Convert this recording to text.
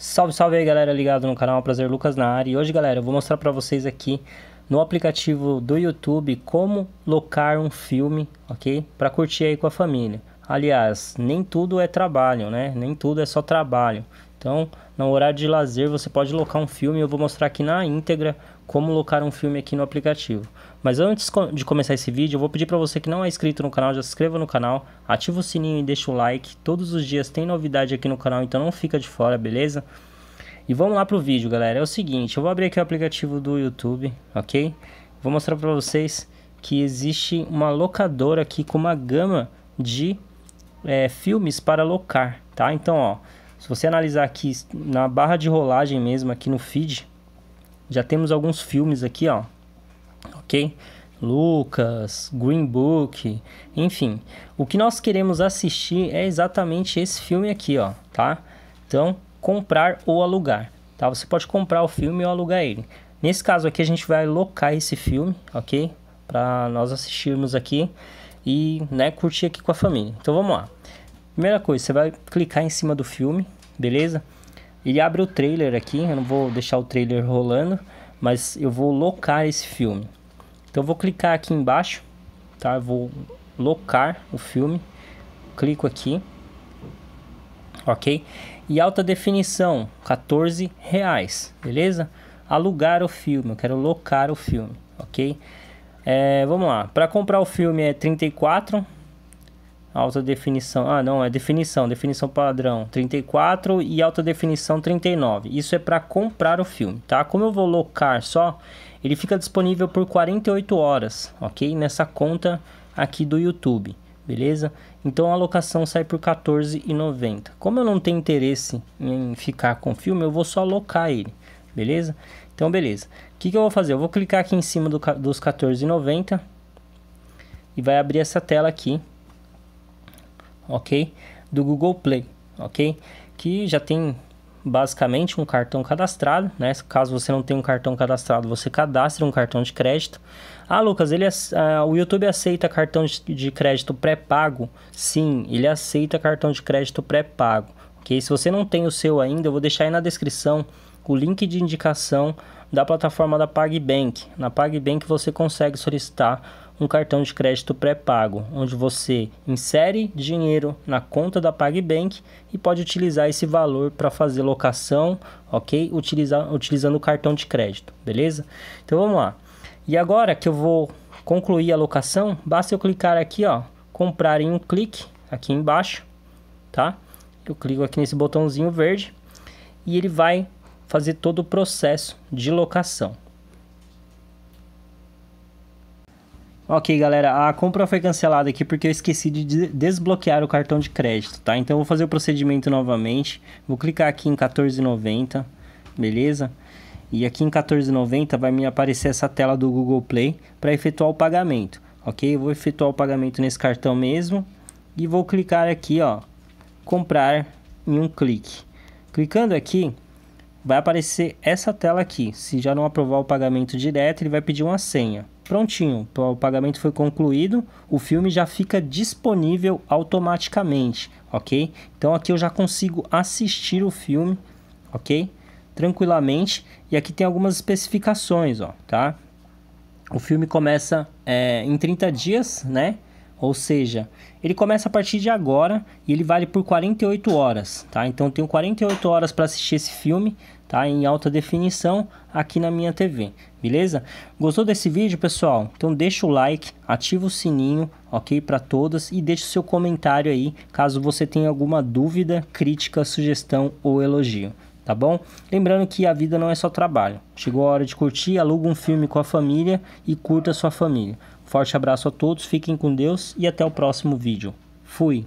Salve, salve aí galera ligado no canal, prazer Lucas na área. E hoje galera, eu vou mostrar para vocês aqui no aplicativo do YouTube como locar um filme, ok? Para curtir aí com a família. Aliás, nem tudo é trabalho, né? Nem tudo é só trabalho. Então, no horário de lazer, você pode locar um filme. Eu vou mostrar aqui na íntegra como locar um filme aqui no aplicativo. Mas antes de começar esse vídeo, eu vou pedir para você que não é inscrito no canal, já se inscreva no canal, ativa o sininho e deixa o like. Todos os dias tem novidade aqui no canal, então não fica de fora, beleza? E vamos lá pro vídeo, galera. É o seguinte, eu vou abrir aqui o aplicativo do YouTube, ok? Vou mostrar para vocês que existe uma locadora aqui com uma gama de é, filmes para locar, tá? Então, ó... Se você analisar aqui na barra de rolagem mesmo, aqui no feed, já temos alguns filmes aqui, ó. Ok? Lucas, Green Book, enfim. O que nós queremos assistir é exatamente esse filme aqui, ó, tá? Então, comprar ou alugar, tá? Você pode comprar o filme ou alugar ele. Nesse caso aqui a gente vai locar esse filme, ok? Para nós assistirmos aqui e, né, curtir aqui com a família. Então, vamos lá. Primeira coisa, você vai clicar em cima do filme, beleza? Ele abre o trailer aqui, eu não vou deixar o trailer rolando, mas eu vou locar esse filme. Então eu vou clicar aqui embaixo, tá? Eu vou locar o filme. Clico aqui. OK? E alta definição, 14 reais, beleza? Alugar o filme, eu quero locar o filme, OK? É, vamos lá. Para comprar o filme é 34 alta definição. Ah, não, é definição, definição padrão 34 e alta definição 39. Isso é para comprar o filme, tá? Como eu vou locar só, ele fica disponível por 48 horas, ok? Nessa conta aqui do YouTube, beleza? Então a locação sai por R$14,90. Como eu não tenho interesse em ficar com o filme, eu vou só locar ele, beleza? Então, beleza. O que, que eu vou fazer? Eu vou clicar aqui em cima do, dos R$14,90 e vai abrir essa tela aqui ok? Do Google Play, ok? Que já tem basicamente um cartão cadastrado, né? Caso você não tenha um cartão cadastrado, você cadastra um cartão de crédito. Ah, Lucas, ele, ah, o YouTube aceita cartão de crédito pré-pago? Sim, ele aceita cartão de crédito pré-pago. Ok? Se você não tem o seu ainda, eu vou deixar aí na descrição o link de indicação da plataforma da PagBank. Na PagBank você consegue solicitar um cartão de crédito pré-pago, onde você insere dinheiro na conta da PagBank e pode utilizar esse valor para fazer locação, ok? Utilizar, utilizando o cartão de crédito, beleza? Então vamos lá. E agora que eu vou concluir a locação, basta eu clicar aqui, ó, comprar em um clique aqui embaixo, tá? Eu clico aqui nesse botãozinho verde e ele vai fazer todo o processo de locação, Ok, galera, a compra foi cancelada aqui porque eu esqueci de desbloquear o cartão de crédito, tá? Então eu vou fazer o procedimento novamente. Vou clicar aqui em 14,90, beleza? E aqui em 14,90 vai me aparecer essa tela do Google Play para efetuar o pagamento, ok? Eu vou efetuar o pagamento nesse cartão mesmo e vou clicar aqui, ó, comprar em um clique. Clicando aqui, vai aparecer essa tela aqui. Se já não aprovar o pagamento direto, ele vai pedir uma senha prontinho, o pagamento foi concluído, o filme já fica disponível automaticamente, ok? Então aqui eu já consigo assistir o filme, ok? Tranquilamente. E aqui tem algumas especificações, ó, tá? O filme começa é, em 30 dias, né? Ou seja, ele começa a partir de agora e ele vale por 48 horas, tá? Então eu tenho 48 horas para assistir esse filme, tá? Em alta definição aqui na minha TV, beleza? Gostou desse vídeo, pessoal? Então deixa o like, ativa o sininho, ok? Para todas e deixa o seu comentário aí, caso você tenha alguma dúvida, crítica, sugestão ou elogio tá bom? Lembrando que a vida não é só trabalho. Chegou a hora de curtir, aluga um filme com a família e curta a sua família. Forte abraço a todos, fiquem com Deus e até o próximo vídeo. Fui!